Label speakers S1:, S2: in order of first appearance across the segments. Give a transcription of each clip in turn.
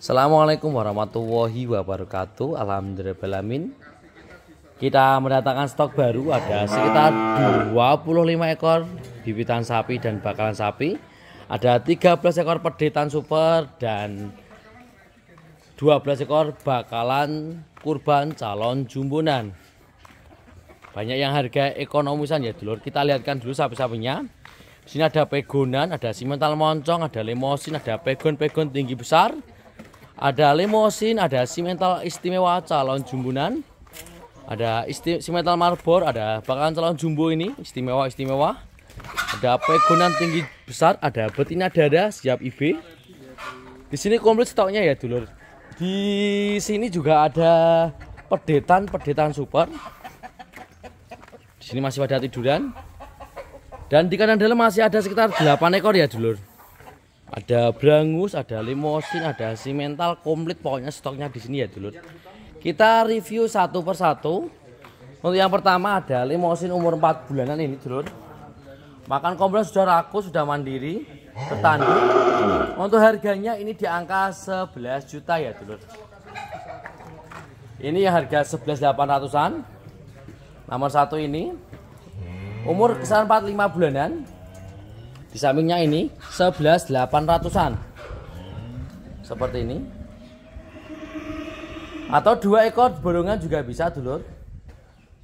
S1: Assalamualaikum warahmatullahi wabarakatuh Alhamdulillah Kita mendatangkan stok baru Ada sekitar 25 ekor bibitan sapi dan bakalan sapi Ada 13 ekor pedetan super dan 12 ekor bakalan kurban calon jumbunan Banyak yang harga ekonomisan ya dulur Kita lihatkan dulu sapi-sapinya sini ada pegonan, ada simental moncong, ada limosin ada pegon-pegon tinggi besar ada limosin, ada simental istimewa calon jumbunan. Ada simental marbor, ada bakalan calon jumbo ini istimewa-istimewa. Ada pegonan tinggi besar, ada betina dada siap IV. Di sini komplit stoknya ya, dulur. Di sini juga ada pedetan-pedetan super. Di sini masih pada tiduran. Dan di kanan dalam masih ada sekitar 8 ekor ya, dulur. Ada brangus, ada limosin, ada simental, komplit pokoknya stoknya di sini ya dulur. Kita review satu persatu. Untuk yang pertama ada limosin umur 4 bulanan ini dulur. Makan komplit sudah raku, sudah mandiri, petani. Untuk harganya ini di angka 11 juta ya dulur. Ini yang harga 11.800-an. Nomor satu ini umur kisaran 45 bulanan di sampingnya ini 11.800-an. Seperti ini. Atau dua ekor burungnya juga bisa, Dulur.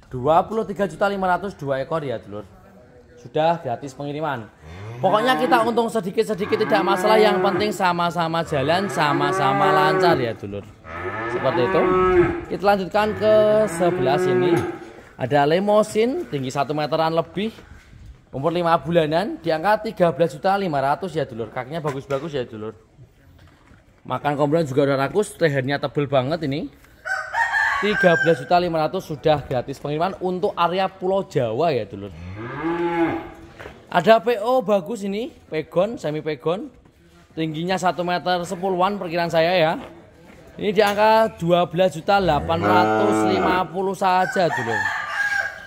S1: 23.500 dua ekor ya, Dulur. Sudah gratis pengiriman. Pokoknya kita untung sedikit-sedikit tidak masalah, yang penting sama-sama jalan, sama-sama lancar ya, Dulur. Seperti itu. Kita lanjutkan ke sebelah sini. Ada lemosin tinggi 1 meteran lebih Umur 5 bulanan di angka 13 juta 500 ya dulur. Kakinya bagus-bagus ya dulur. Makan komplain juga udah rakus, lehernya tebel banget ini. 13 juta 500 sudah gratis pengiriman untuk area Pulau Jawa ya dulur. Ada PO bagus ini, pegon, semi pegon. Tingginya 1 meter 10-an perkiraan saya ya. Ini di angka 12 juta 850 saja dulur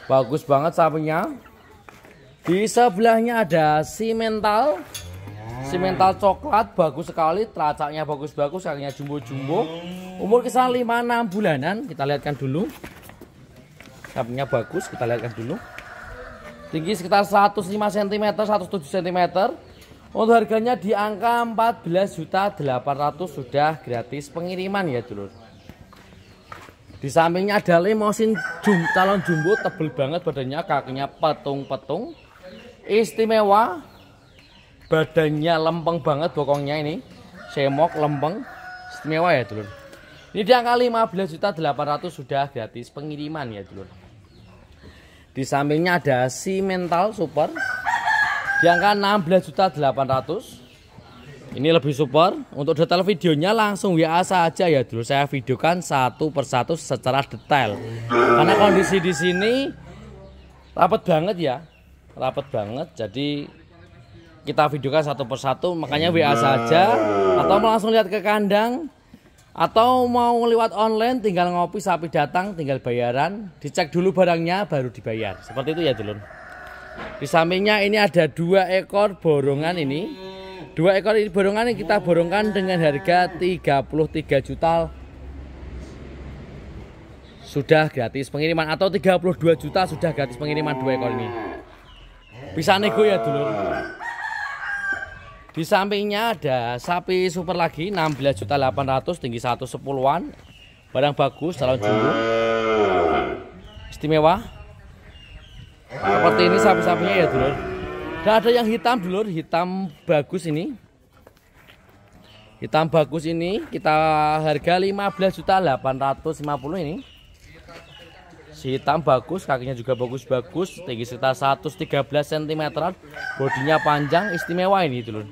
S1: Bagus banget sapinya. Di sebelahnya ada simental. si Simental ya. coklat bagus sekali, teracaknya bagus-bagus, kakinya jumbo-jumbo. Hmm. Umur kisah 5-6 bulanan, kita lihatkan dulu. Sapinya bagus, kita lihatkan dulu. Tinggi sekitar 105 cm, 107 cm. Untuk harganya di angka 14 juta sudah gratis pengiriman ya dulur. Di sampingnya ada limosin jum, calon jumbo tebel banget badannya, kakinya petung-petung istimewa badannya lempeng banget bokongnya ini semok lempeng istimewa ya dulur ini di angka 15 juta 800 sudah gratis pengiriman ya dulur di sampingnya ada si mental super di angka 16 juta 800 ini lebih super untuk detail videonya langsung WA saja ya dulur saya videokan satu persatu secara detail karena kondisi di sini rapat banget ya rapet banget jadi kita videokan satu persatu makanya WA nah. saja atau langsung lihat ke kandang atau mau lewat online tinggal ngopi sapi datang tinggal bayaran dicek dulu barangnya baru dibayar seperti itu ya dulur di sampingnya ini ada dua ekor borongan ini dua ekor ini borongan yang kita borongkan dengan harga 33 juta sudah gratis pengiriman atau 32 juta sudah gratis pengiriman dua ekor ini bisa nego ya dulu. Di sampingnya ada sapi super lagi juta 16.800 tinggi 110-an. Barang bagus dalam jumbo. Istimewa. Seperti ini sapi-sapinya ya dulu. Dan ada yang hitam dulu, hitam bagus ini. Hitam bagus ini kita harga juta 15.850 ini si hitam bagus kakinya juga bagus-bagus tinggi sekitar 113 cm bodinya panjang istimewa ini dulur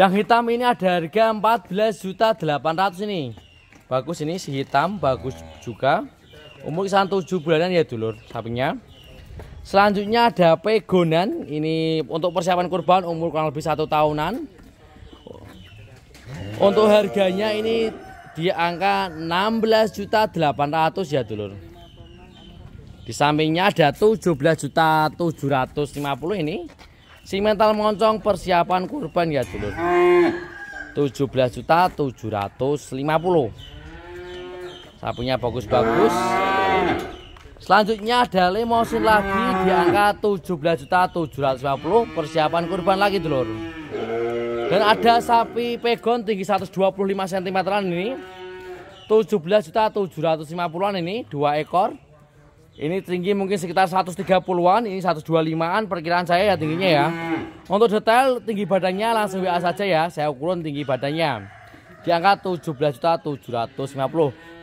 S1: yang hitam ini ada harga juta 14 800 ini bagus ini si hitam bagus juga umur kisah 7 bulanan ya dulur sapinya selanjutnya ada pegonan ini untuk persiapan kurban umur kurang lebih satu tahunan untuk harganya ini di angka juta 16 800 ya dulur di sampingnya ada 17 juta 750 ini. Simental moncong persiapan kurban ya dulur. 17 juta 750. Sapunya bagus-bagus. Selanjutnya ada limosin lagi di angka 17 juta 750 persiapan kurban lagi dulur. Dan ada sapi pegon tinggi 125 cm ini. 17 juta 750-an ini dua ekor ini tinggi mungkin sekitar 130-an, ini 125-an perkiraan saya ya tingginya ya. Hmm. Untuk detail tinggi badannya langsung WA saja ya, saya ukurin tinggi badannya. Di angka 17.750.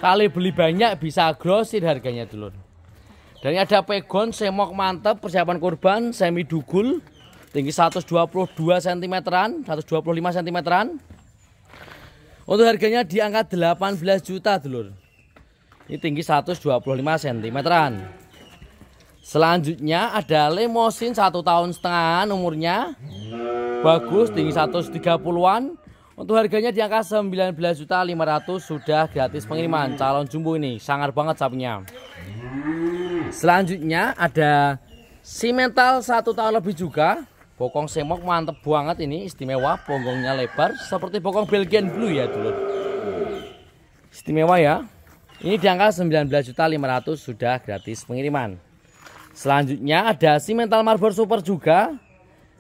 S1: Kali beli banyak bisa grosir harganya dulu. Dan ini ada pegon semok mantep persiapan kurban semi dugul tinggi 122 cm 125 cm Untuk harganya di angka 18 juta, Dulur. Ini tinggi 125 cm-an. Selanjutnya ada limosin satu tahun setengah umurnya. Bagus tinggi 130-an. Untuk harganya di angka 19.500 sudah gratis pengiriman. Calon jumbo ini sangat banget sapinya. Selanjutnya ada simental satu tahun lebih juga. Bokong semok mantep banget ini istimewa, bonggongnya lebar seperti bokong Belgian Blue ya dulu. Istimewa ya. Ini di angka 19.500 sudah gratis pengiriman. Selanjutnya ada simental marble super juga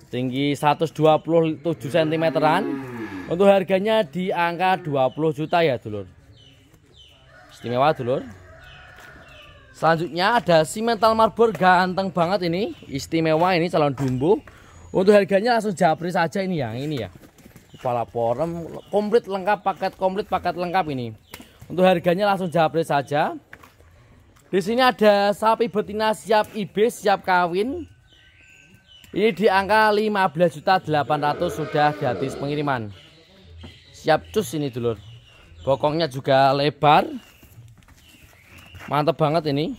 S1: tinggi 127 cm-an. Untuk harganya di angka 20 juta ya, Dulur. Istimewa, Dulur. Selanjutnya ada simental marble ganteng banget ini, istimewa ini calon dumbo. Untuk harganya langsung japri saja ini yang ini ya. Kepala porem komplit lengkap paket komplit paket lengkap ini. Untuk harganya langsung jawabnya saja. Di sini ada sapi betina siap ibis, siap kawin. Ini di angka 15.800 sudah gratis pengiriman. Siap cus ini dulur. Bokongnya juga lebar. Mantap banget ini.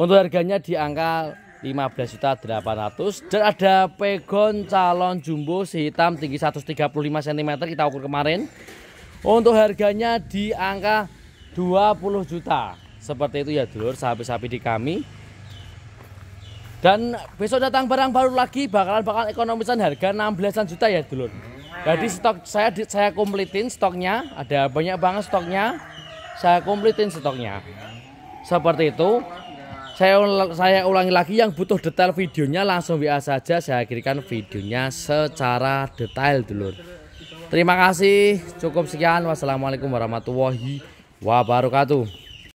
S1: Untuk harganya di angka 15.800 dan ada pegon calon jumbo si hitam tinggi 135 cm kita ukur kemarin untuk harganya di angka 20 juta. Seperti itu ya dulur sapi-sapi di kami. Dan besok datang barang baru lagi bakalan bakalan ekonomisan harga 16 juta ya dulur. Jadi stok saya saya komplitin stoknya, ada banyak banget stoknya. Saya komplitin stoknya. Seperti itu saya saya ulangi lagi yang butuh detail videonya langsung WA saja saya kirikan videonya secara detail dulur Terima kasih, cukup sekian. Wassalamualaikum warahmatullahi wabarakatuh.